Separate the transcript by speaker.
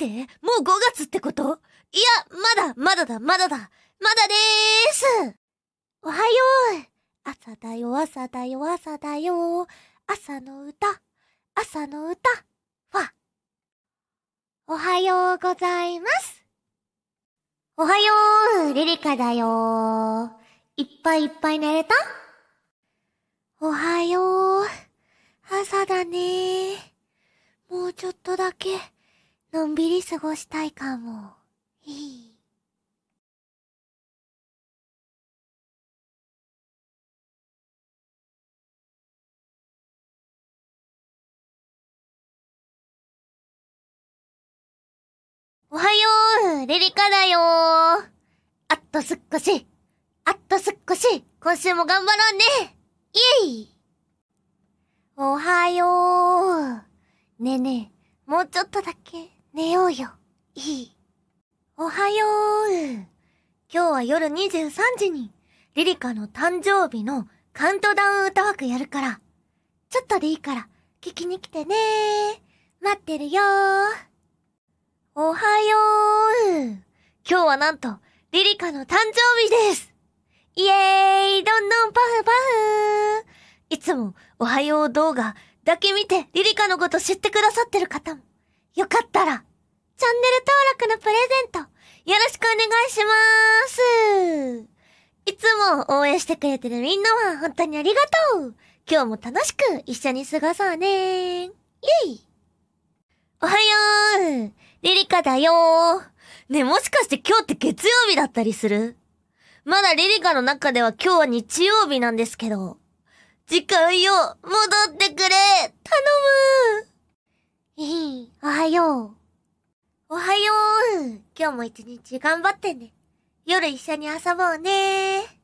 Speaker 1: ってもう5月ってこといや、まだ、まだだ、まだだ、まだでーすおはよう朝だよ、朝だよ、朝だよ。朝の歌、朝の歌、は。おはようございます。おはよう、リリカだよ。いっぱいいっぱい寝れたおはよう、朝だねもうちょっとだけ。んびり過ごしたいかも。いいおはようレリカだよあとすっこしあとすっこし今週も頑張ろうねイエイおはようねえねえ、もうちょっとだけ寝ようよ。いい。おはよう。今日は夜23時に、リリカの誕生日のカウントダウン歌枠やるから、ちょっとでいいから、聞きに来てね待ってるよおはよう今日はなんと、リリカの誕生日ですイエーイどんどんパフパフいつも、おはよう動画だけ見て、リリカのこと知ってくださってる方も、よかったら、チャンネル登録のプレゼント、よろしくお願いしまーすいつも応援してくれてるみんなは本当にありがとう今日も楽しく一緒に過ごそうねーイェイおはようリリカだよーねもしかして今日って月曜日だったりするまだリリカの中では今日は日曜日なんですけど、次回よ、戻っおはよう。おはよう。今日も一日頑張ってね。夜一緒に遊ぼうね